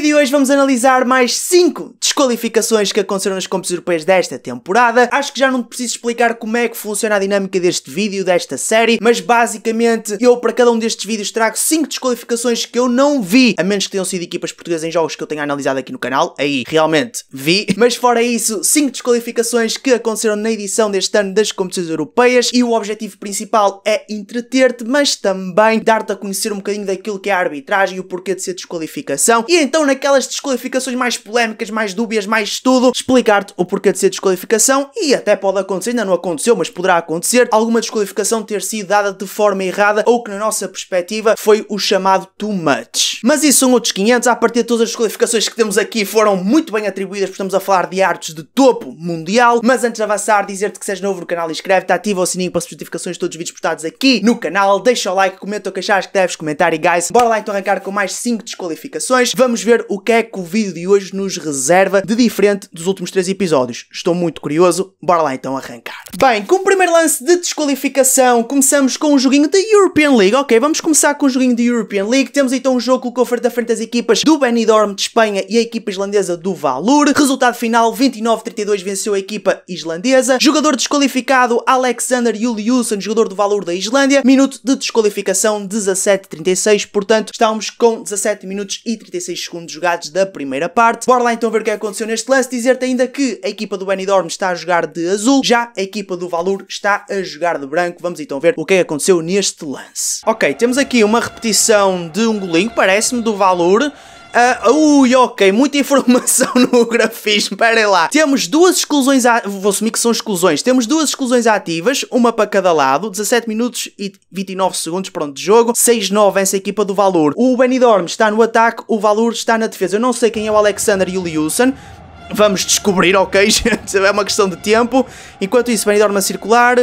vídeo de hoje vamos analisar mais 5 desqualificações que aconteceram nas competições europeias desta temporada. Acho que já não preciso explicar como é que funciona a dinâmica deste vídeo, desta série, mas basicamente eu para cada um destes vídeos trago 5 desqualificações que eu não vi, a menos que tenham sido equipas portuguesas em jogos que eu tenha analisado aqui no canal, aí realmente vi, mas fora isso, 5 desqualificações que aconteceram na edição deste ano das competições europeias e o objetivo principal é entreter-te, mas também dar-te a conhecer um bocadinho daquilo que é a arbitragem e o porquê de ser desqualificação. E então naquelas desqualificações mais polémicas, mais dúvidas dúvidas, mais tudo, explicar-te o porquê de ser desqualificação e até pode acontecer, ainda não aconteceu, mas poderá acontecer, alguma desqualificação ter sido dada de forma errada ou que na nossa perspectiva foi o chamado too much. Mas isso são outros 500, a partir de todas as desqualificações que temos aqui foram muito bem atribuídas, porque estamos a falar de artes de topo mundial, mas antes de avançar, dizer-te que és novo no canal, inscreve-te, ativa o sininho para as notificações de todos os vídeos postados aqui no canal, deixa o like, comenta o que achares que deves comentar e guys, bora lá então arrancar com mais 5 desqualificações, vamos ver o que é que o vídeo de hoje nos reserva nada de diferente dos últimos três episódios. Estou muito curioso, bora lá então arrancar. Bem, com o primeiro lance de desqualificação, começamos com um joguinho da European League. Ok, vamos começar com o um joguinho da European League. Temos então um jogo com o frente a frente as equipas do Benidorm de Espanha e a equipa islandesa do Valur. Resultado final, 29-32 venceu a equipa islandesa. Jogador desqualificado, Alexander Juliusen, jogador do Valur da Islândia. Minuto de desqualificação, 17-36. Portanto, estamos com 17 minutos e 36 segundos jogados da primeira parte. Bora lá então ver o que é que aconteceu neste lance, dizer-te ainda que a equipa do Benidorm está a jogar de azul, já a equipa do Valur está a jogar de branco. Vamos então ver o que é que aconteceu neste lance. Ok, temos aqui uma repetição de um golinho, parece-me, do Valur. Uh, ui, ok, muita informação no grafismo, esperem lá. Temos duas exclusões, a... vou assumir que são exclusões. Temos duas exclusões ativas, uma para cada lado, 17 minutos e 29 segundos pronto, de jogo. 6-9 essa equipa do Valor. O Benidorm está no ataque, o Valor está na defesa. Eu não sei quem é o Alexander e o Liusen, Vamos descobrir, ok, gente? É uma questão de tempo. Enquanto isso, Benidorm a circular.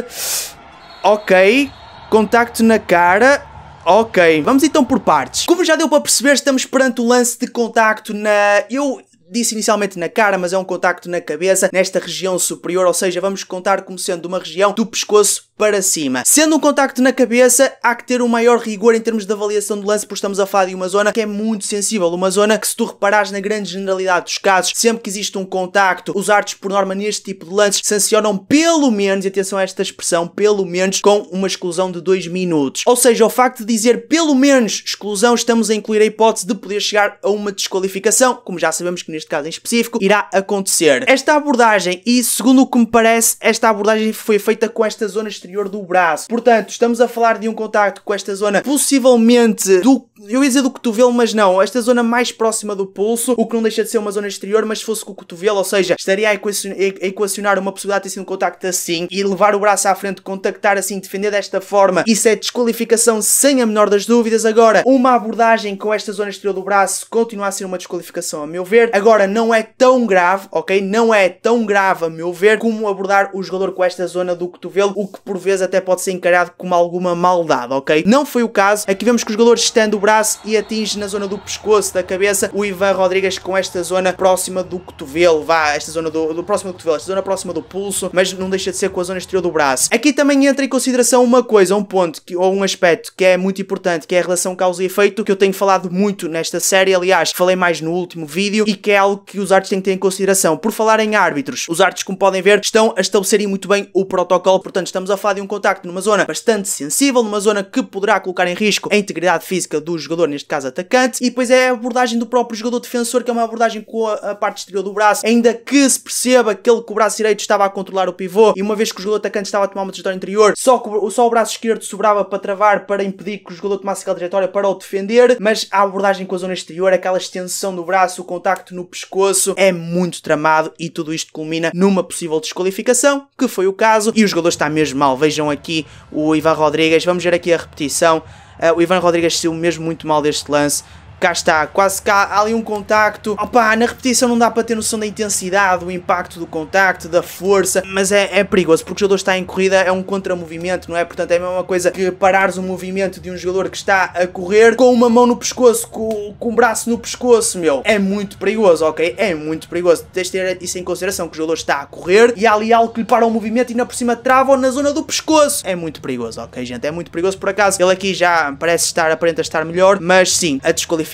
Ok. Contacto na cara. Ok, vamos então por partes. Como já deu para perceber, estamos perante o lance de contacto na... Eu disse inicialmente na cara, mas é um contacto na cabeça, nesta região superior, ou seja, vamos contar como sendo uma região do pescoço para cima. Sendo um contacto na cabeça, há que ter um maior rigor em termos de avaliação do lance, porque estamos a falar de uma zona que é muito sensível, uma zona que se tu reparares na grande generalidade dos casos, sempre que existe um contacto, os árbitros por norma neste tipo de lances sancionam pelo menos, e atenção a esta expressão, pelo menos com uma exclusão de 2 minutos. Ou seja, o facto de dizer pelo menos exclusão, estamos a incluir a hipótese de poder chegar a uma desqualificação, como já sabemos que neste caso em específico irá acontecer. Esta abordagem, e segundo o que me parece, esta abordagem foi feita com estas zonas exterior do braço. Portanto, estamos a falar de um contacto com esta zona possivelmente do eu ia dizer do cotovelo, mas não, esta zona mais próxima do pulso, o que não deixa de ser uma zona exterior, mas se fosse com o cotovelo, ou seja, estaria a equacionar uma possibilidade de ter sido um contacto assim e levar o braço à frente, contactar assim, defender desta forma, isso é desqualificação sem a menor das dúvidas. Agora, uma abordagem com esta zona exterior do braço continua a ser uma desqualificação, a meu ver. Agora, não é tão grave, ok? Não é tão grave, a meu ver, como abordar o jogador com esta zona do cotovelo, o que por por vezes até pode ser encarado como alguma maldade, ok? Não foi o caso. Aqui vemos que o jogador estende o braço e atinge na zona do pescoço, da cabeça, o Ivan Rodrigues com esta zona próxima do cotovelo, vá, esta zona do, do próximo do cotovelo, esta zona próxima do pulso, mas não deixa de ser com a zona exterior do braço. Aqui também entra em consideração uma coisa, um ponto que, ou um aspecto que é muito importante, que é a relação causa e efeito, que eu tenho falado muito nesta série, aliás, falei mais no último vídeo, e que é algo que os árbitros têm que ter em consideração. Por falar em árbitros, os árbitros, como podem ver, estão a estabelecerem muito bem o protocolo, portanto, estamos a falar de um contacto numa zona bastante sensível, numa zona que poderá colocar em risco a integridade física do jogador, neste caso atacante, e depois é a abordagem do próprio jogador defensor, que é uma abordagem com a, parte exterior do braço, ainda que se perceba que ele com o braço direito estava a controlar o pivô, e uma vez que o jogador atacante estava a tomar uma trajetória interior, só, só o braço esquerdo sobrava para travar, para impedir que o jogador tomasse aquela trajetória para o defender, mas a abordagem com a zona exterior, aquela extensão do braço, o contacto no pescoço, é muito tramado e tudo isto culmina numa possível desqualificação, que foi o caso, e o jogador está mesmo mal mal. Vejam aqui o Ivan Rodrigues, vamos ver aqui a repetição. Uh, o Ivan Rodrigues saiu mesmo muito mal deste lance. Cá está, quase cá há ali um contacto. opá, na repetição não dá para ter noção da intensidade, do impacto do contacto, da força, mas é, é perigoso porque o jogador está em corrida, é um contramovimento, não é? Portanto, é a mesma coisa que parares o movimento de um jogador que está a correr com uma mão no pescoço, com, com um braço no pescoço, meu. É muito perigoso, ok? É muito perigoso. Tens de ter isso em consideração, que o jogador está a correr e há ali algo que lhe para o movimento e na por cima trava na zona do pescoço. É muito perigoso, ok, gente? É muito perigoso. Por acaso, ele aqui já parece estar, aparenta estar melhor, mas sim, a desqualificação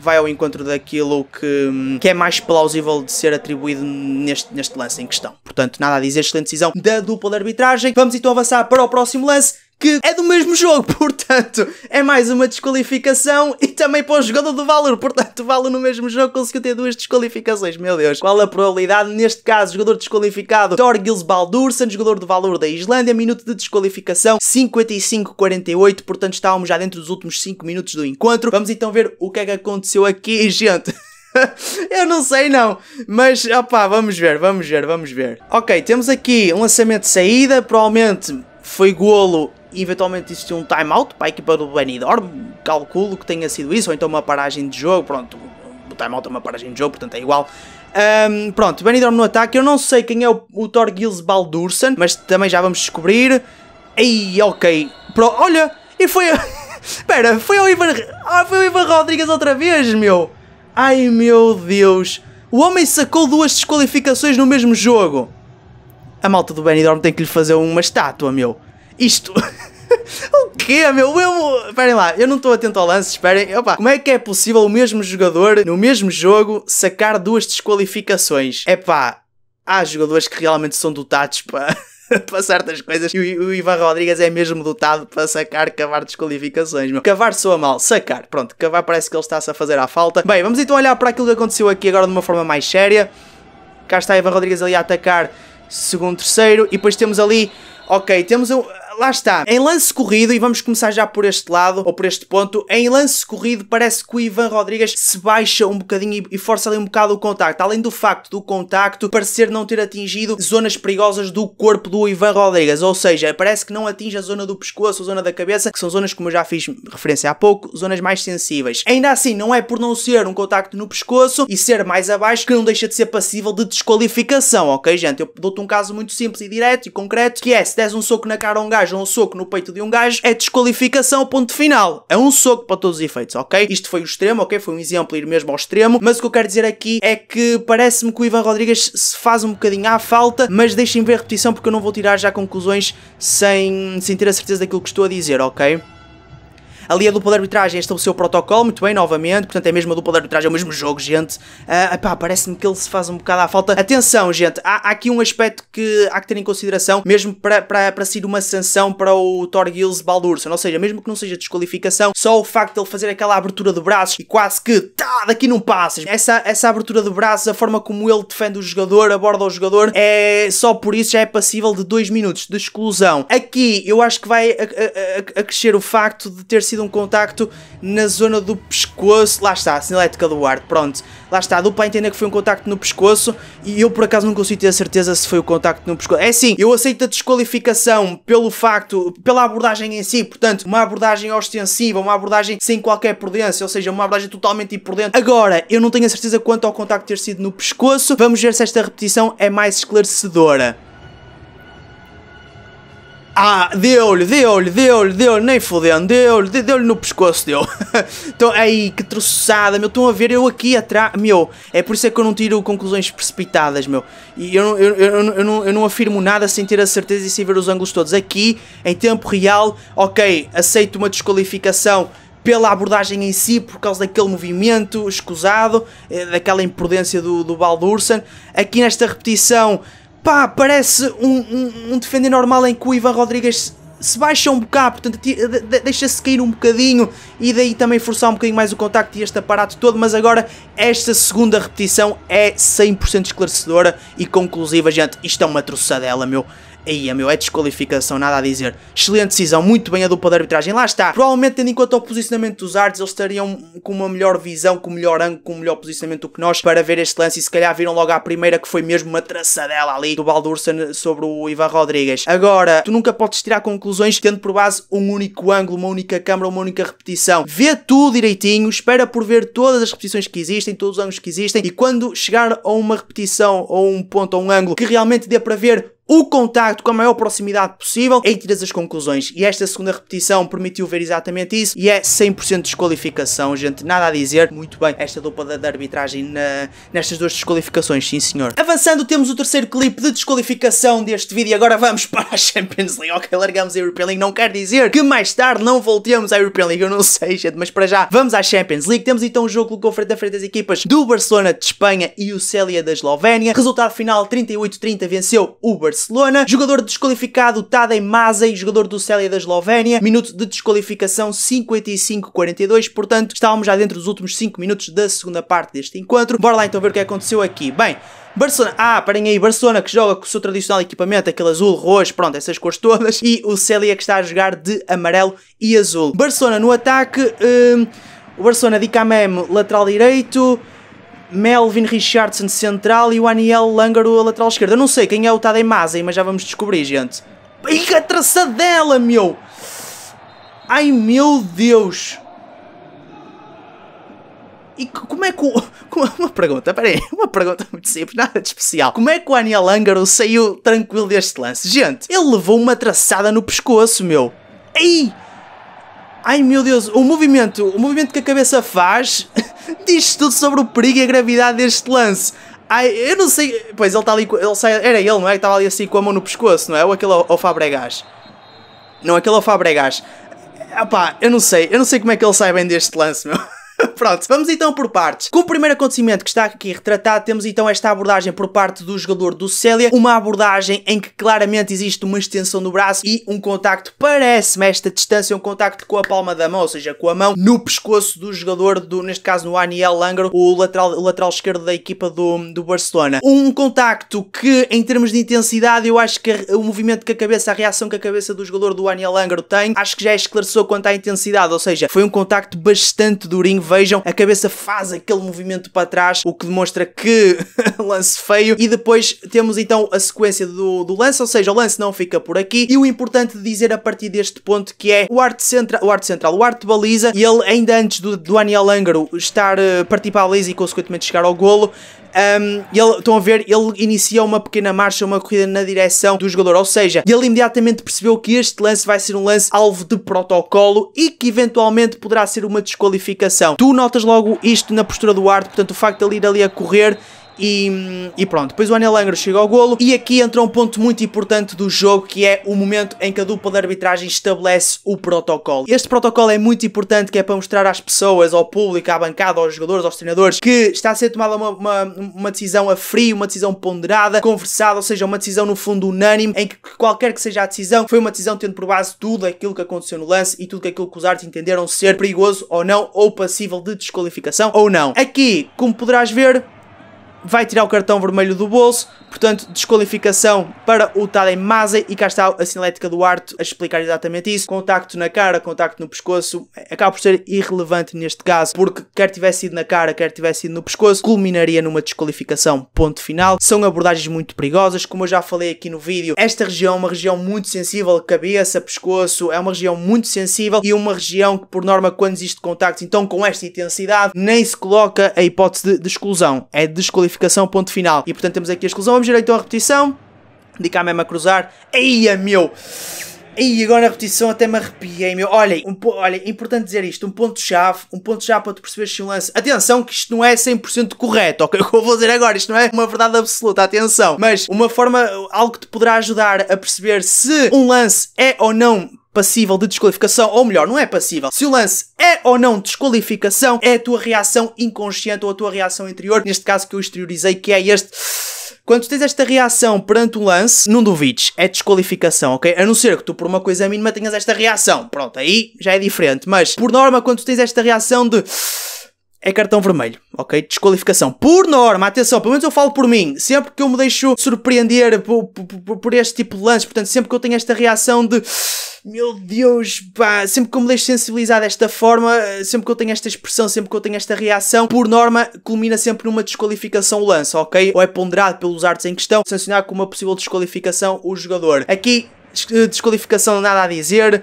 vai ao encontro daquilo que, que é mais plausível de ser atribuído neste, neste lance em questão. Portanto, nada a dizer, excelente decisão da dupla de arbitragem. Vamos então avançar para o próximo lance que é do mesmo jogo, portanto, é mais uma desqualificação e também para o jogador do Valor, portanto, o Valor no mesmo jogo conseguiu ter duas desqualificações, meu Deus. Qual a probabilidade? Neste caso, jogador desqualificado Torgils Baldursson, jogador do Valor da Islândia, minuto de desqualificação 55-48, portanto, estávamos já dentro dos últimos 5 minutos do encontro. Vamos então ver o que é que aconteceu aqui, gente. eu não sei não, mas opá, vamos ver, vamos ver, vamos ver. Ok, temos aqui um lançamento de saída, provavelmente foi golo eventualmente existiu um timeout para a equipa do Benidorm, calculo que tenha sido isso, ou então uma paragem de jogo, pronto, o timeout é uma paragem de jogo, portanto é igual. Um, pronto, Benidorm no ataque, eu não sei quem é o, o Gils Baldursen, mas também já vamos descobrir. Ei, ok, Pro, olha, e foi... Espera, foi o Ivan... Ah, foi o Ivan Rodrigues outra vez, meu! Ai, meu Deus! O homem sacou duas desqualificações no mesmo jogo! A malta do Benidorm tem que lhe fazer uma estátua, meu! Isto. o quê, meu? O mesmo. Esperem lá, eu não estou atento ao lance, esperem. Opa, como é que é possível o mesmo jogador, no mesmo jogo, sacar duas desqualificações? É pá, há jogadores que realmente são dotados para. para certas coisas. E o Ivan Rodrigues é mesmo dotado para sacar, cavar desqualificações, meu. Cavar soa mal, sacar. Pronto, cavar parece que ele está-se a fazer à falta. Bem, vamos então olhar para aquilo que aconteceu aqui agora de uma forma mais séria. Cá está Ivan Rodrigues ali a atacar segundo, terceiro. E depois temos ali... Ok, temos um, lá está. Em lance corrido, e vamos começar já por este lado, ou por este ponto, em lance corrido parece que o Ivan Rodrigues se baixa um bocadinho e força ali um bocado o contacto. Além do facto do contacto parecer não ter atingido zonas perigosas do corpo do Ivan Rodrigues, ou seja, parece que não atinge a zona do pescoço, a zona da cabeça, que são zonas, como eu já fiz referência há pouco, zonas mais sensíveis. Ainda assim, não é por não ser um contacto no pescoço e ser mais abaixo que não deixa de ser passível de desqualificação, ok, gente? Eu dou-te um caso muito simples e direto e concreto, que é se des um soco na cara a um gajo gajo um soco no peito de um gajo é desqualificação, ponto final. É um soco para todos os efeitos, ok? Isto foi o extremo, ok? Foi um exemplo ir mesmo ao extremo, mas o que eu quero dizer aqui é que parece-me que o Ivan Rodrigues se faz um bocadinho à falta, mas deixem ver a repetição porque eu não vou tirar já conclusões sem, sem ter a certeza daquilo que estou a dizer, ok? Ali a dupla de arbitragem estabeleceu o protocolo, muito bem, novamente. Portanto, é mesmo a dupla de arbitragem, é o mesmo jogo, gente. Uh, parece-me que ele se faz um bocado à falta. Atenção, gente, há, há, aqui um aspecto que há que ter em consideração, mesmo para, para, para ser uma sanção para o Thorgils Baldurson. Ou seja, mesmo que não seja desqualificação, só o facto de ele fazer aquela abertura de braços e quase que, tá, daqui não passas. Essa, essa abertura de braços, a forma como ele defende o jogador, aborda o jogador, é só por isso já é passível de 2 minutos de exclusão. Aqui eu acho que vai a, a, a crescer o facto de ter sido sido um contacto na zona do pescoço. Lá está, a sinalética do ar, pronto. Lá está, deu para entender que foi um contacto no pescoço e eu por acaso não consigo ter a certeza se foi o contacto no pescoço. É sim, eu aceito a desqualificação pelo facto, pela abordagem em si, portanto, uma abordagem ostensiva, uma abordagem sem qualquer prudência, ou seja, uma abordagem totalmente imprudente. Agora, eu não tenho a certeza quanto ao contacto ter sido no pescoço, vamos ver se esta repetição é mais esclarecedora. Ah, deu-lhe, deu-lhe, deu-lhe, deu-lhe, nem fodendo, deu-lhe, deu-lhe no pescoço, deu. então, aí, que troçada, meu, estão a ver eu aqui atrás, meu, é por isso é que eu não tiro conclusões precipitadas, meu. E eu, eu, eu, eu, não, eu não afirmo nada sem ter a certeza e sem ver os ângulos todos. Aqui, em tempo real, ok, aceito uma desqualificação pela abordagem em si, por causa daquele movimento escusado, eh, daquela imprudência do, do Aqui nesta repetição pá, parece um, um, um defender normal em que o Ivan Rodrigues se baixa um bocado, portanto deixa-se cair um bocadinho e daí também forçar um bocadinho mais o contacto e este aparato todo, mas agora esta segunda repetição é 100% esclarecedora e conclusiva, gente, isto é uma troçadela, meu. Aí, a meu, é desqualificação, nada a dizer. Excelente decisão, muito bem a dupla de arbitragem. Lá está. Provavelmente, tendo em conta o posicionamento dos artes, eles estariam com uma melhor visão, com um melhor ângulo, com um melhor posicionamento do que nós para ver este lance. E se calhar viram logo à primeira que foi mesmo uma traçadela ali do Baldurson sobre o Ivan Rodrigues. Agora, tu nunca podes tirar conclusões tendo por base um único ângulo, uma única câmara, uma única repetição. Vê tudo direitinho, espera por ver todas as repetições que existem, todos os ângulos que existem. E quando chegar a uma repetição ou um ponto ou um ângulo que realmente dê para ver o contacto com a maior proximidade possível e tiras as conclusões. E esta segunda repetição permitiu ver exatamente isso e é 100% de desqualificação, gente. Nada a dizer. Muito bem, esta dupla da, arbitragem na, nestas duas desqualificações, sim senhor. Avançando, temos o terceiro clipe de desqualificação deste vídeo e agora vamos para a Champions League. Ok, largamos a European League. Não quer dizer que mais tarde não voltemos à European League, eu não sei, gente, mas para já vamos à Champions League. Temos então um jogo que colocou frente a frente as equipas do Barcelona de Espanha e o Célia da Eslovénia. Resultado final 38-30 venceu o Barcelona Barcelona, jogador desqualificado Tadej Mazej, jogador do Célia da Eslovénia, minuto de desqualificação 55-42, portanto estávamos já dentro dos últimos 5 minutos da segunda parte deste encontro. Bora lá então ver o que aconteceu aqui. Bem, Barcelona, ah, parem aí, Barcelona que joga com o seu tradicional equipamento, aquele azul, roxo, pronto, essas cores todas, e o Célia é que está a jogar de amarelo e azul. Barcelona no ataque, hum, o Barcelona de Camem, lateral direito, Melvin Richardson central e o Aniel Langaro a lateral esquerda. Eu não sei quem é o Tadei Mazzi, mas já vamos descobrir, gente. E a traçadela, meu! Ai, meu Deus! E como é que o... É, uma pergunta, peraí, uma pergunta muito simples, nada de especial. Como é que o Aniel Langaro saiu tranquilo deste lance? Gente, ele levou uma traçada no pescoço, meu. Ei! Ai meu Deus, o movimento, o movimento que a cabeça faz diz tudo sobre o perigo e a gravidade deste lance. Ai, eu não sei. Pois ele está ali. Ele sai, era ele, não é? Que estava ali assim com a mão no pescoço, não é? Ou aquele ao Fabregas. Não, aquele ao Fabregas. pá eu não sei. Eu não sei como é que ele sai bem deste lance, meu. Pronto, vamos então por partes. Com o primeiro acontecimento que está aqui retratado, temos então esta abordagem por parte do jogador do Célia, uma abordagem em que claramente existe uma extensão do braço e um contacto, parece-me esta distância, um contacto com a palma da mão, ou seja, com a mão no pescoço do jogador, do, neste caso no Aniel Langro, o lateral, o lateral esquerdo da equipa do, do Barcelona. Um contacto que, em termos de intensidade, eu acho que o movimento que a cabeça, a reação que a cabeça do jogador do Aniel Langro tem, acho que já esclareceu quanto à intensidade, ou seja, foi um contacto bastante durinho, vejam, a cabeça faz aquele movimento para trás, o que demonstra que lance feio. E depois temos então a sequência do, do lance, ou seja, o lance não fica por aqui. E o importante de dizer a partir deste ponto que é o arte central, o arte central, o arte baliza, e ele ainda antes do, do Daniel Angaro estar uh, partir para a baliza e consequentemente chegar ao golo, um, ele, estão a ver, ele inicia uma pequena marcha, uma corrida na direção do jogador, ou seja, ele imediatamente percebeu que este lance vai ser um lance alvo de protocolo e que eventualmente poderá ser uma desqualificação. Tu notas logo isto na postura do Arte, portanto o facto de ele ir ali a correr e, e, pronto, depois o Anel Angra chega ao golo e aqui entra um ponto muito importante do jogo que é o momento em que a dupla de arbitragem estabelece o protocolo. Este protocolo é muito importante que é para mostrar às pessoas, ao público, à bancada, aos jogadores, aos treinadores, que está a ser tomada uma, uma, uma decisão a frio, uma decisão ponderada, conversada, ou seja, uma decisão no fundo unânime, em que qualquer que seja a decisão, foi uma decisão tendo por base tudo aquilo que aconteceu no lance e tudo aquilo que os árbitros entenderam ser perigoso ou não, ou passível de desqualificação ou não. Aqui, como poderás ver, vai tirar o cartão vermelho do bolso, portanto, desqualificação para o Tadej Mazei e cá está a sinalética do Arto a explicar exatamente isso. Contacto na cara, contacto no pescoço, acaba por ser irrelevante neste caso, porque quer tivesse sido na cara, quer tivesse sido no pescoço, culminaria numa desqualificação, ponto final. São abordagens muito perigosas, como eu já falei aqui no vídeo, esta região é uma região muito sensível, cabeça, pescoço, é uma região muito sensível e uma região que por norma quando existe contacto, então com esta intensidade, nem se coloca a hipótese de, de exclusão, é desqualificação qualificação, ponto final. E portanto temos aqui a exclusão, vamos direito à repetição. Dica mesmo a cruzar. Eia, é meu! E agora na repetição até me arrepiei, meu. Olhem, um, olhem, importante dizer isto: um ponto-chave, um ponto-chave para tu perceberes se um lance. Atenção, que isto não é 100% correto, ok? O que eu vou dizer agora, isto não é uma verdade absoluta, atenção. Mas uma forma, algo que te poderá ajudar a perceber se um lance é ou não passível de desqualificação, ou melhor, não é passível. Se o lance é ou não desqualificação, é a tua reação inconsciente ou a tua reação interior, neste caso que eu exteriorizei, que é este. Quando tens esta reação perante o lance, não duvides, é desqualificação, ok? A não ser que tu, por uma coisa mínima, tenhas esta reação. Pronto, aí já é diferente. Mas, por norma, quando tens esta reação de é cartão vermelho, ok? Desqualificação. Por norma, atenção, pelo menos eu falo por mim, sempre que eu me deixo surpreender por, por, por este tipo de lance, portanto, sempre que eu tenho esta reação de meu Deus, pá, sempre que eu me deixo sensibilizar desta forma, sempre que eu tenho esta expressão, sempre que eu tenho esta reação, por norma, culmina sempre numa desqualificação o lance, ok? Ou é ponderado pelos artes em questão, sancionar com uma possível desqualificação o jogador. Aqui, desqualificação nada a dizer,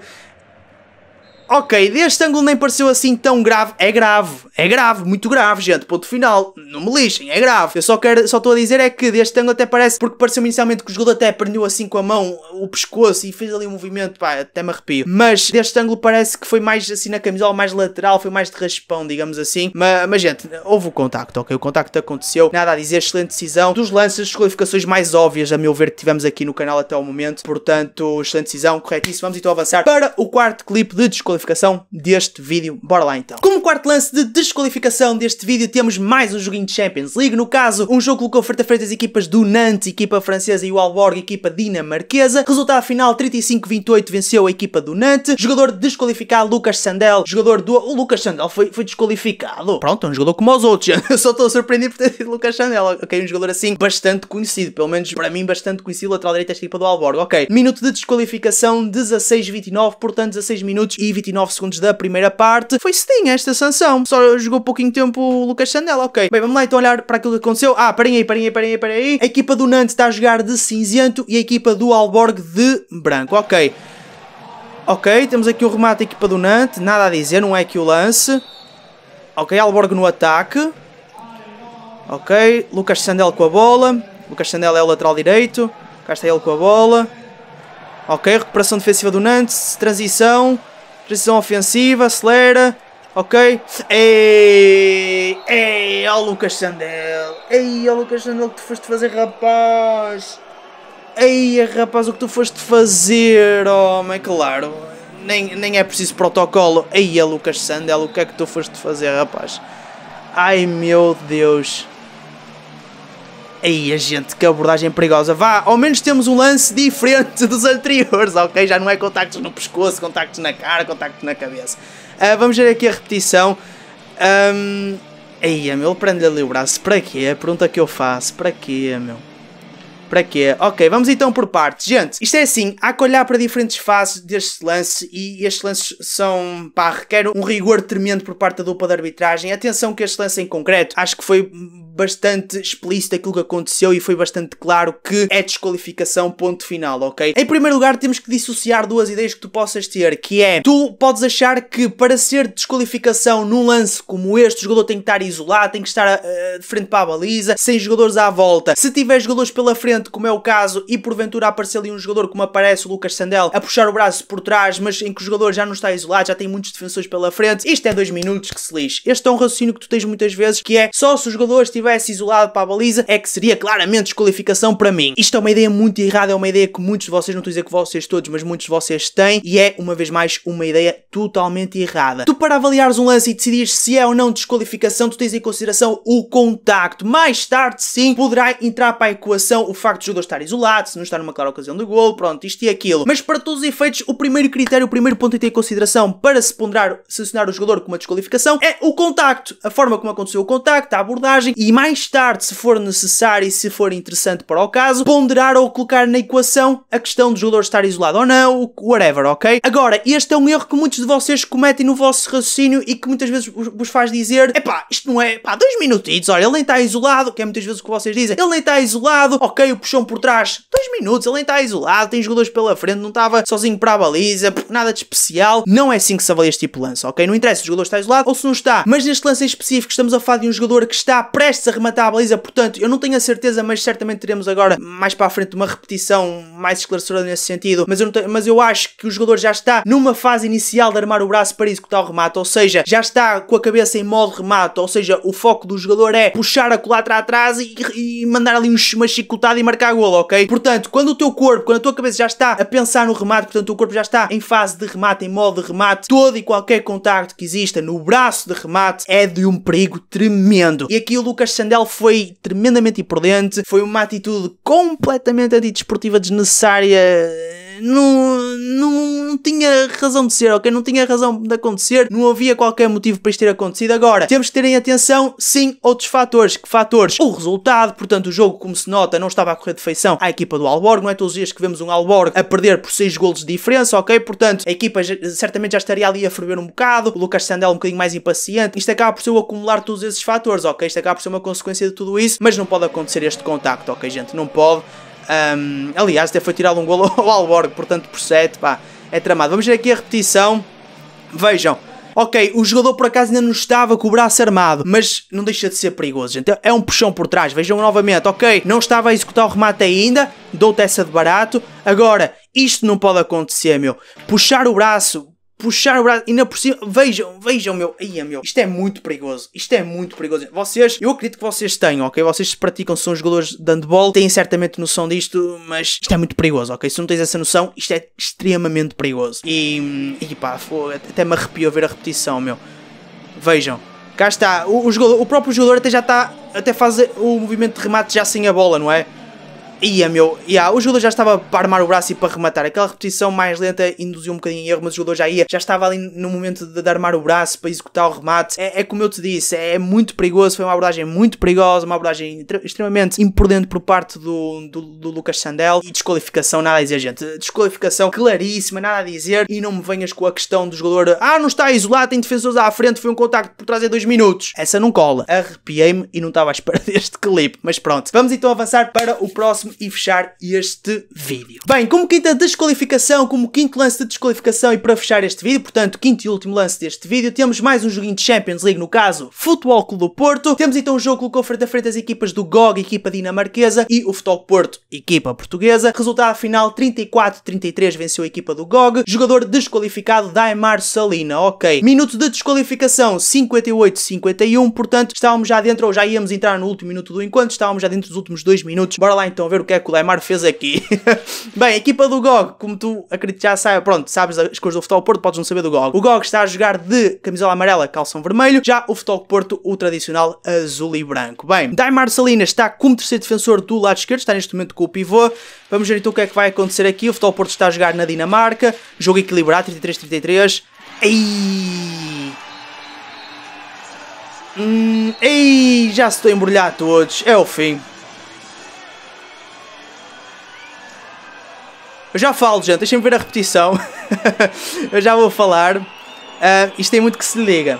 ok, deste ângulo nem pareceu assim tão grave. É grave, é grave, muito grave, gente. Ponto final. Não me lixem, é grave. Eu só quero, só estou a dizer é que deste ângulo até parece, porque pareceu inicialmente que o jogador até prendeu assim com a mão o pescoço e fez ali um movimento, pá, até me arrepio. Mas deste ângulo parece que foi mais assim na camisola, mais lateral, foi mais de raspão, digamos assim. Mas, mas gente, houve o contacto, ok? O contacto aconteceu. Nada a dizer, excelente decisão. Dos lances, as qualificações mais óbvias, a meu ver, que tivemos aqui no canal até o momento. Portanto, excelente decisão, corretíssimo. Vamos então avançar para o quarto clipe de desqualificação desqualificação deste vídeo. Bora lá então. Como quarto lance de desqualificação deste vídeo, temos mais um joguinho de Champions League. No caso, um jogo colocou a frente as equipas do Nantes, equipa francesa, e o Alborg, equipa dinamarquesa. Resultado final, 35-28, venceu a equipa do Nantes. Jogador desqualificado, Lucas Sandel. Jogador do... O Lucas Sandel foi, foi desqualificado. Pronto, é um jogador como os outros. Eu só estou surpreendido por ter sido Lucas Sandel. Ok, um jogador assim bastante conhecido. Pelo menos para mim, bastante conhecido. Lateral direito esta equipa do Alborg. Ok, minuto de desqualificação, 16-29. Portanto, 16 minutos e 29 29 segundos da primeira parte. Foi cedinho esta sanção. Só jogou pouquinho tempo o Lucas Sandel ok. Bem, vamos lá então olhar para aquilo que aconteceu. Ah, parem aí, parem aí, parem aí, parem aí. A equipa do Nantes está a jogar de cinzento e a equipa do Alborg de branco, ok. Ok, temos aqui o um remate da equipa do Nantes, nada a dizer, não é aqui o lance. Ok, Alborg no ataque. Ok, Lucas Sandel com a bola. Lucas Sandel é o lateral direito. Cá está ele com a bola. Ok, recuperação defensiva do Nantes, transição precisão ofensiva, acelera. Ok. Ei, ei, ó Lucas Sandel. Ei, ó Lucas Sandel, o que tu foste fazer, rapaz? Ei, rapaz, o que tu foste fazer, homem, oh, claro. Nem, nem é preciso protocolo. Ei, Lucas Sandel, o que é que tu foste fazer, rapaz? Ai, meu Deus. Aí a gente, que abordagem perigosa. Vá, ao menos temos um lance diferente dos anteriores, ok? Já não é contactos no pescoço, contactos na cara, contactos na cabeça. Uh, vamos ver aqui a repetição. Um, aí, meu, prende ali o braço. Para quê? A pergunta que eu faço. Para quê, meu? Para quê? Ok, vamos então por partes. Gente, isto é assim, há que olhar para diferentes fases deste lance e estes lances são, pá, requer um rigor tremendo por parte da dupla de arbitragem. Atenção que este lance em concreto, acho que foi bastante explícito aquilo que aconteceu e foi bastante claro que é desqualificação, ponto final, ok? Em primeiro lugar, temos que dissociar duas ideias que tu possas ter, que é, tu podes achar que para ser desqualificação num lance como este, o jogador tem que estar isolado, tem que estar uh, de frente para a baliza, sem jogadores à volta. Se tiver jogadores pela frente, como é o caso, e porventura aparecer ali um jogador como aparece o Lucas Sandel, a puxar o braço por trás, mas em que o jogador já não está isolado, já tem muitos defensores pela frente, isto é dois minutos que se lixe. Este é um raciocínio que tu tens muitas vezes, que é, só se os jogadores estiver estivesse isolado para a baliza, é que seria claramente desqualificação para mim. Isto é uma ideia muito errada, é uma ideia que muitos de vocês, não estou a dizer que vocês todos, mas muitos de vocês têm, e é, uma vez mais, uma ideia totalmente errada. Tu, para avaliares um lance e decidires se é ou não desqualificação, tu tens em consideração o contacto. Mais tarde, sim, poderá entrar para a equação o facto de o jogador estar isolado, se não está numa clara ocasião de gol, pronto, isto e aquilo. Mas para todos os efeitos, o primeiro critério, o primeiro ponto a ter em consideração para se ponderar sancionar o jogador com uma desqualificação é o contacto, a forma como aconteceu o contacto, a abordagem e mais tarde, se for necessário e se for interessante para o caso, ponderar ou colocar na equação a questão do jogador estar isolado ou não, whatever, ok? Agora, este é um erro que muitos de vocês cometem no vosso raciocínio e que muitas vezes vos faz dizer: epá, isto não é, pá, dois minutitos, olha, ele nem está isolado, que é muitas vezes o que vocês dizem, ele nem está isolado, ok, o puxão por trás, dois minutos, ele nem está isolado, tem jogadores pela frente, não estava sozinho para a baliza, nada de especial. Não é assim que se avalia este tipo de lance, ok? Não interessa se o jogador está isolado ou se não está, mas neste lance em específico estamos a falar de um jogador que está prestes se arrematar a baliza. Portanto, eu não tenho a certeza, mas certamente teremos agora mais para a frente uma repetição mais esclarecedora nesse sentido. Mas eu, tenho, mas eu acho que o jogador já está numa fase inicial de armar o braço para executar o remate, ou seja, já está com a cabeça em modo remate, ou seja, o foco do jogador é puxar a culatra atrás e, e mandar ali uma chicotada e marcar a gola, ok? Portanto, quando o teu corpo, quando a tua cabeça já está a pensar no remate, portanto, o corpo já está em fase de remate, em modo de remate, todo e qualquer contacto que exista no braço de remate é de um perigo tremendo. E aqui o Lucas Jorge Sandel foi tremendamente imprudente, foi uma atitude completamente antidesportiva desnecessária não, não tinha razão de ser, ok? Não tinha razão de acontecer, não havia qualquer motivo para isto ter acontecido. Agora, temos que terem atenção, sim, outros fatores. Que fatores? O resultado, portanto, o jogo, como se nota, não estava a correr de feição à equipa do Alborg, não é todos os dias que vemos um Alborg a perder por 6 golos de diferença, ok? Portanto, a equipa certamente já estaria ali a ferver um bocado, o Lucas Sandel um bocadinho mais impaciente. Isto acaba por ser o acumular todos esses fatores, ok? Isto acaba por ser uma consequência de tudo isso, mas não pode acontecer este contacto, ok, gente? Não pode. Um, aliás, até foi tirado um golo ao Alborg, portanto por 7, pá, é tramado. Vamos ver aqui a repetição. Vejam, Ok, o jogador por acaso ainda não estava com o braço armado, mas não deixa de ser perigoso, gente. É um puxão por trás, vejam novamente. Ok, não estava a executar o remate ainda, dou-te essa de barato. Agora, isto não pode acontecer, meu. Puxar o braço, puxar o braço, ainda por cima, vejam, vejam, meu, ia, meu, isto é muito perigoso, isto é muito perigoso. Vocês, eu acredito que vocês tenham, ok? Vocês praticam, são jogadores de handball, têm certamente noção disto, mas isto é muito perigoso, ok? Se não tens essa noção, isto é extremamente perigoso. E, e pá, foi, até me arrepiou ver a repetição, meu. Vejam, cá está, o, o, jogador, o próprio jogador até já está, até faz o movimento de remate já sem a bola, não é? Ia, meu, ia, o jogador já estava para armar o braço e para rematar. Aquela repetição mais lenta induziu um bocadinho em erro, mas o jogador já ia, já estava ali no momento de, de armar o braço para executar o remate. É, é, como eu te disse, é muito perigoso. Foi uma abordagem muito perigosa, uma abordagem extremamente imprudente por parte do, do, do Lucas Sandel. E desqualificação, nada a dizer, gente. Desqualificação claríssima, nada a dizer. E não me venhas com a questão do jogador, ah, não está isolado, tem defensores à frente, foi um contacto por trás em dois minutos. Essa não cola. Arrepiei-me e não estava à espera deste clipe. Mas pronto, vamos então avançar para o próximo próximo e fechar este vídeo. Bem, como quinta desqualificação, como quinto lance de desqualificação e para fechar este vídeo, portanto, quinto e último lance deste vídeo, temos mais um joguinho de Champions League, no caso, Futebol Clube do Porto. Temos então um jogo que colocou frente a frente as equipas do GOG, equipa dinamarquesa, e o Futebol Porto, equipa portuguesa. Resultado final 34-33 venceu a equipa do GOG. Jogador desqualificado Daimar Salina, ok. Minuto de desqualificação 58-51, portanto, estávamos já dentro, ou já íamos entrar no último minuto do encontro, estávamos já dentro dos últimos dois minutos. Bora lá então ver ver o que é que o Leimar fez aqui. Bem, equipa do GOG, como tu acredito já sabe, pronto, sabes as coisas do Futebol Porto, podes não saber do GOG. O GOG está a jogar de camisola amarela, calção vermelho, já o Futebol Porto, o tradicional azul e branco. Bem, Daimar Salinas está como terceiro defensor do lado esquerdo, está neste momento com o pivô. Vamos ver então o que é que vai acontecer aqui. O Futebol Porto está a jogar na Dinamarca, jogo equilibrado, 33-33. Ei! Hum, ei, já se estou a embrulhar todos. É o fim. Eu já falo, gente, deixem-me ver a repetição. eu já vou falar. Uh, isto tem muito que se liga.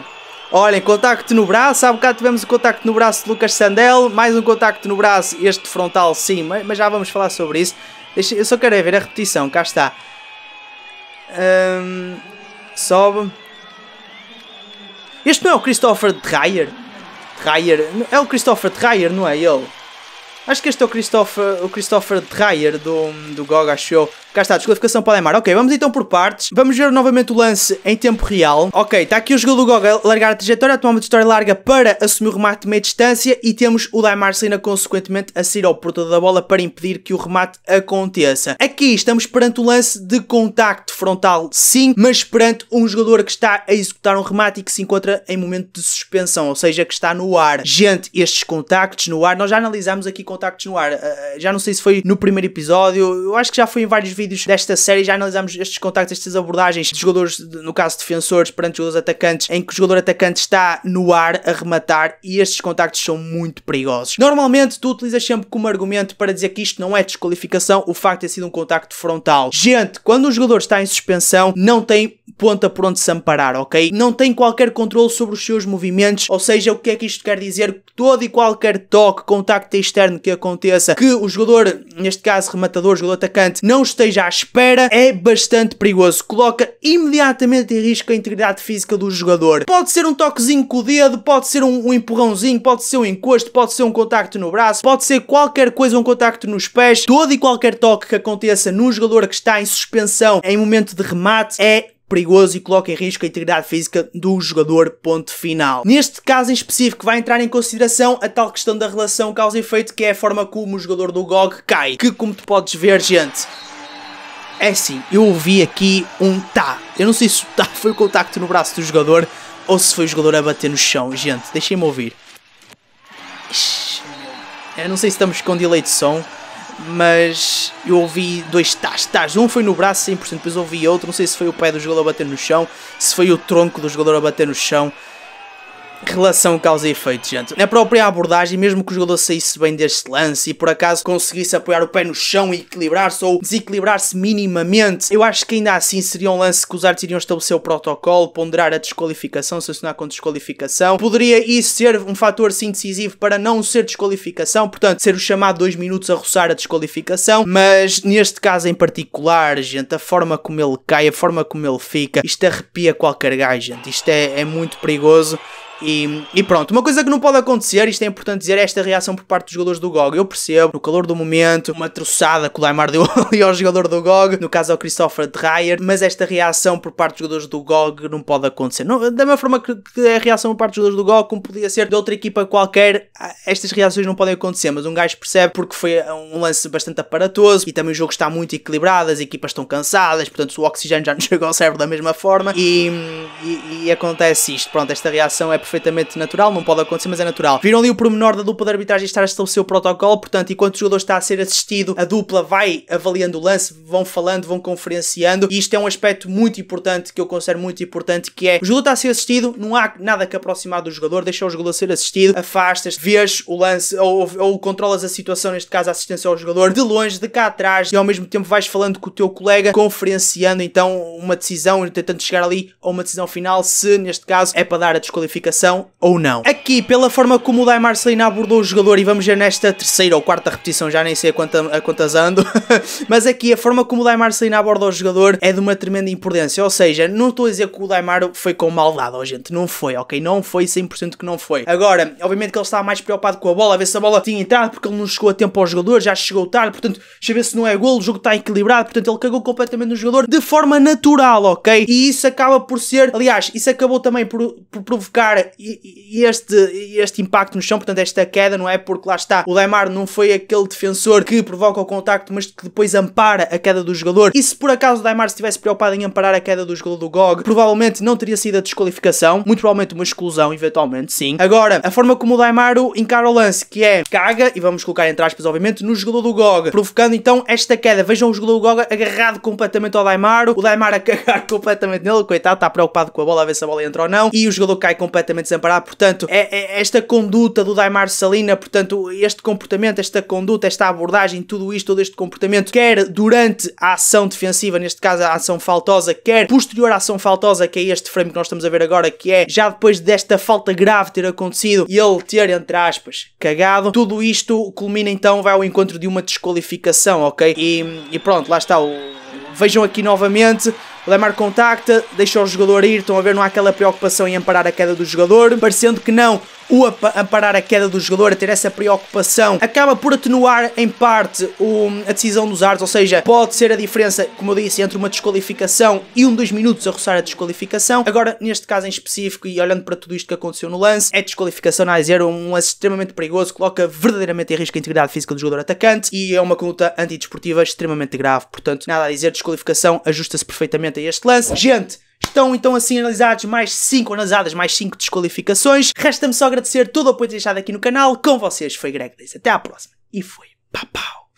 Olhem, contacto no braço. Há bocado tivemos o um contacto no braço de Lucas Sandel. Mais um contacto no braço, este frontal sim, mas já vamos falar sobre isso. Deixa, eu só quero é ver a repetição, cá está. Um, sobe. Este não é o Christopher Dreyer? Dreyer? É o Christopher Dreyer, não é ele? Acho que este é o Christopher, o Christopher Dreyer do, do GOG, acho eu. Cá está, desqualificação para o Neymar. Ok, vamos então por partes. Vamos ver novamente o lance em tempo real. Ok, está aqui o jogador do Goga largar a trajetória, a tomar uma história larga para assumir o remate de meia distância e temos o Neymar Marcelina consequentemente a sair ao portador da bola para impedir que o remate aconteça. Aqui estamos perante o lance de contacto frontal, sim, mas perante um jogador que está a executar um remate e que se encontra em momento de suspensão, ou seja, que está no ar. Gente, estes contactos no ar, nós já analisámos aqui contactos no ar, ah, ah, já não sei se foi no primeiro episódio, eu acho que já foi em vários vídeos desta série já analisamos estes contactos, estas abordagens de jogadores, no caso defensores, perante jogadores atacantes, em que o jogador atacante está no ar a rematar e estes contactos são muito perigosos. Normalmente tu utilizas sempre como argumento para dizer que isto não é desqualificação o facto de ter sido um contacto frontal. Gente, quando o jogador está em suspensão, não tem ponta por onde se amparar, ok? Não tem qualquer controle sobre os seus movimentos, ou seja, o que é que isto quer dizer? Todo e qualquer toque, contacto externo que aconteça, que o jogador, neste caso rematador, jogador atacante, não esteja esteja à espera é bastante perigoso. Coloca imediatamente em risco a integridade física do jogador. Pode ser um toquezinho com o dedo, pode ser um, um empurrãozinho, pode ser um encosto, pode ser um contacto no braço, pode ser qualquer coisa, um contacto nos pés. Todo e qualquer toque que aconteça no jogador que está em suspensão em momento de remate é perigoso e coloca em risco a integridade física do jogador, ponto final. Neste caso em específico vai entrar em consideração a tal questão da relação causa-efeito que é a forma como o jogador do GOG cai, que como tu podes ver gente, é sim, eu ouvi aqui um tá. Eu não sei se tá foi o contacto no braço do jogador ou se foi o jogador a bater no chão. Gente, deixem-me ouvir. Eu não sei se estamos com delay de som, mas eu ouvi dois tá, tas. Um foi no braço 100%, depois ouvi outro. Não sei se foi o pé do jogador a bater no chão, se foi o tronco do jogador a bater no chão relação causa e efeito, gente. Na própria abordagem, mesmo que o jogador saísse bem deste lance e por acaso conseguisse apoiar o pé no chão e equilibrar-se ou desequilibrar-se minimamente, eu acho que ainda assim seria um lance que os árbitros iriam estabelecer o protocolo, ponderar a desqualificação, sancionar com desqualificação. Poderia isso ser um fator sim decisivo para não ser desqualificação, portanto, ser o chamado 2 minutos a roçar a desqualificação, mas neste caso em particular, gente, a forma como ele cai, a forma como ele fica, isto arrepia qualquer gajo, gente. Isto é, é muito perigoso e, e, pronto, uma coisa que não pode acontecer, isto é importante dizer, é esta reação por parte dos jogadores do GOG. Eu percebo, no calor do momento, uma troçada que o Daimar deu ali ao jogador do GOG, no caso ao Christopher Dreyer, mas esta reação por parte dos jogadores do GOG não pode acontecer. Não, da mesma forma que a reação por parte dos jogadores do GOG, como podia ser de outra equipa qualquer, estas reações não podem acontecer, mas um gajo percebe porque foi um lance bastante aparatoso e também o jogo está muito equilibrado, as equipas estão cansadas, portanto o oxigênio já não chega ao cérebro da mesma forma e, e, e acontece isto. Pronto, esta reação é perfeitamente natural, não pode acontecer, mas é natural. Viram ali o pormenor da dupla de arbitragem estar a estabelecer o protocolo, portanto, enquanto o jogador está a ser assistido, a dupla vai avaliando o lance, vão falando, vão conferenciando, e isto é um aspecto muito importante que eu considero muito importante, que é o jogador está a ser assistido, não há nada que aproximar do jogador, deixa o jogador ser assistido, afastas, vês o lance ou, ou controlas a situação, neste caso a assistência ao jogador, de longe, de cá atrás, e ao mesmo tempo vais falando com o teu colega, conferenciando então uma decisão, tentando chegar ali a uma decisão final, se neste caso é para dar a desqualificação recuperação ou não. Aqui, pela forma como o Dai Marcelino abordou o jogador, e vamos ver nesta terceira ou quarta repetição, já nem sei a, quanta, a quantas ando, mas aqui a forma como o Dai Marcelino abordou o jogador é de uma tremenda imprudência, ou seja, não estou a dizer que o Daimar foi com maldade, ó gente, não foi, ok? Não foi 100% que não foi. Agora, obviamente que ele estava mais preocupado com a bola, a ver se a bola tinha entrado, porque ele não chegou a tempo ao jogador, já chegou tarde, portanto, deixa ver se não é golo, o jogo está equilibrado, portanto, ele cagou completamente no jogador de forma natural, ok? E isso acaba por ser, aliás, isso acabou também por, por provocar este, este impacto no chão, portanto, esta queda, não é? Porque lá está, o Lemar não foi aquele defensor que provoca o contacto, mas que depois ampara a queda do jogador. E se por acaso o Lemar estivesse preocupado em amparar a queda do jogador do GOG, provavelmente não teria sido a desqualificação, muito provavelmente uma exclusão, eventualmente, sim. Agora, a forma como o Daimaro encara o lance, que é caga, e vamos colocar entre aspas, obviamente, no jogador do GOG, provocando então esta queda. Vejam o jogador do GOG agarrado completamente ao Daimaro, o Daimaro a cagar completamente nele, coitado, está preocupado com a bola, a ver se a bola entra ou não, e o jogador cai completamente completamente desamparado. Portanto, é, é esta conduta do Daimar Salina, portanto, este comportamento, esta conduta, esta abordagem, tudo isto, todo este comportamento, quer durante a ação defensiva, neste caso a ação faltosa, quer posterior à ação faltosa, que é este frame que nós estamos a ver agora, que é já depois desta falta grave ter acontecido e ele ter, entre aspas, cagado, tudo isto culmina então, vai ao encontro de uma desqualificação, ok? E, e pronto, lá está o. Vejam aqui novamente Lemar contacta, deixa o jogador ir, estão a ver, não há aquela preocupação em amparar a queda do jogador, parecendo que não, o amparar a queda do jogador, a ter essa preocupação, acaba por atenuar em parte o, a decisão dos árbitros, ou seja, pode ser a diferença, como eu disse, entre uma desqualificação e um dos minutos a roçar a desqualificação. Agora, neste caso em específico, e olhando para tudo isto que aconteceu no lance, é desqualificação na zero, um lance extremamente perigoso, coloca verdadeiramente em risco a integridade física do jogador atacante e é uma conduta antidesportiva extremamente grave. Portanto, nada a dizer, desqualificação ajusta-se perfeitamente a este lance. Gente, Estão então assim analisados mais 5 analisadas, mais 5 desqualificações. Resta-me só agradecer todo o apoio deixado aqui no canal. Com vocês foi Greg Days. Até à próxima. E foi. Papau.